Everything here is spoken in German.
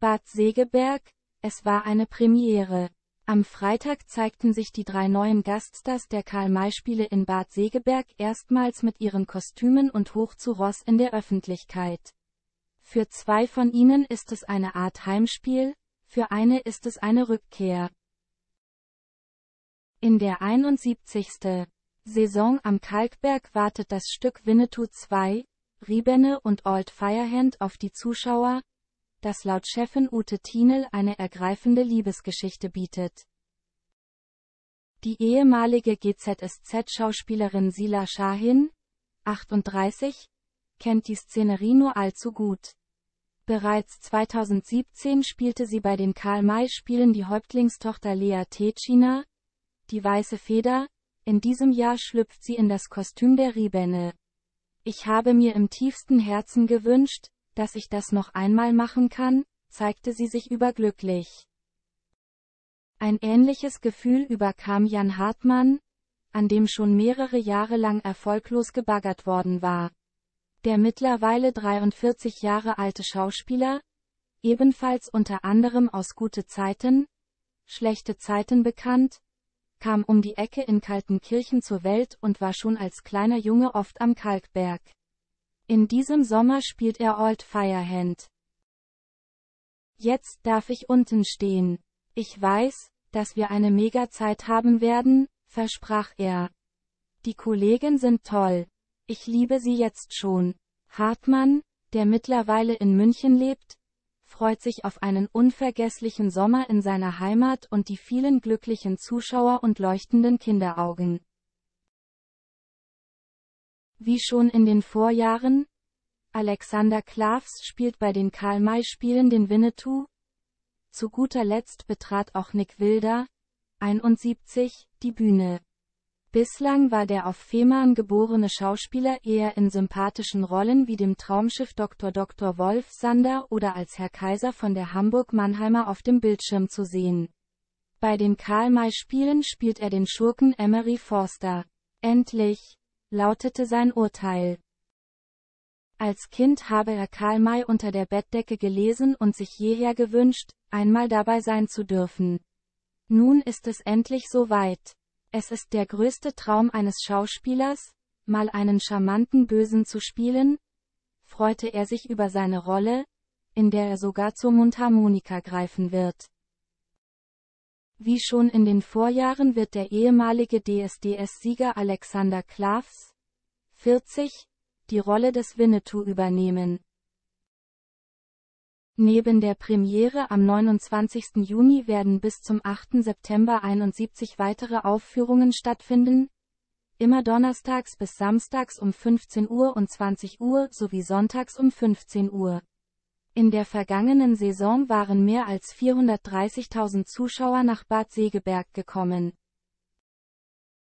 Bad Segeberg, es war eine Premiere. Am Freitag zeigten sich die drei neuen Gaststars der Karl-May-Spiele in Bad Segeberg erstmals mit ihren Kostümen und hoch zu Ross in der Öffentlichkeit. Für zwei von ihnen ist es eine Art Heimspiel, für eine ist es eine Rückkehr. In der 71. Saison am Kalkberg wartet das Stück Winnetou 2, Riebene und Old Firehand auf die Zuschauer, das laut Chefin Ute Thienel eine ergreifende Liebesgeschichte bietet. Die ehemalige GZSZ-Schauspielerin Sila Shahin, 38, kennt die Szenerie nur allzu gut. Bereits 2017 spielte sie bei den Karl-May-Spielen die Häuptlingstochter Lea Tetschina, die weiße Feder, in diesem Jahr schlüpft sie in das Kostüm der Ribene. Ich habe mir im tiefsten Herzen gewünscht, dass ich das noch einmal machen kann, zeigte sie sich überglücklich. Ein ähnliches Gefühl überkam Jan Hartmann, an dem schon mehrere Jahre lang erfolglos gebaggert worden war. Der mittlerweile 43 Jahre alte Schauspieler, ebenfalls unter anderem aus Gute Zeiten, Schlechte Zeiten bekannt, kam um die Ecke in Kaltenkirchen zur Welt und war schon als kleiner Junge oft am Kalkberg. In diesem Sommer spielt er Old Firehand. Jetzt darf ich unten stehen. Ich weiß, dass wir eine Mega-Zeit haben werden, versprach er. Die Kollegen sind toll. Ich liebe sie jetzt schon. Hartmann, der mittlerweile in München lebt, freut sich auf einen unvergesslichen Sommer in seiner Heimat und die vielen glücklichen Zuschauer und leuchtenden Kinderaugen. Wie schon in den Vorjahren, Alexander Klavs spielt bei den Karl-May-Spielen den Winnetou. Zu guter Letzt betrat auch Nick Wilder, 71, die Bühne. Bislang war der auf Fehmarn geborene Schauspieler eher in sympathischen Rollen wie dem Traumschiff Dr. Dr. Wolf Sander oder als Herr Kaiser von der Hamburg-Mannheimer auf dem Bildschirm zu sehen. Bei den Karl-May-Spielen spielt er den Schurken Emery Forster. Endlich, lautete sein Urteil. Als Kind habe er Karl May unter der Bettdecke gelesen und sich jeher gewünscht, einmal dabei sein zu dürfen. Nun ist es endlich soweit. Es ist der größte Traum eines Schauspielers, mal einen charmanten Bösen zu spielen, freute er sich über seine Rolle, in der er sogar zur Mundharmonika greifen wird. Wie schon in den Vorjahren wird der ehemalige DSDS-Sieger Alexander Klavs, 40, die Rolle des Winnetou übernehmen. Neben der Premiere am 29. Juni werden bis zum 8. September 71 weitere Aufführungen stattfinden, immer donnerstags bis samstags um 15 Uhr und 20 Uhr sowie sonntags um 15 Uhr. In der vergangenen Saison waren mehr als 430.000 Zuschauer nach Bad Segeberg gekommen.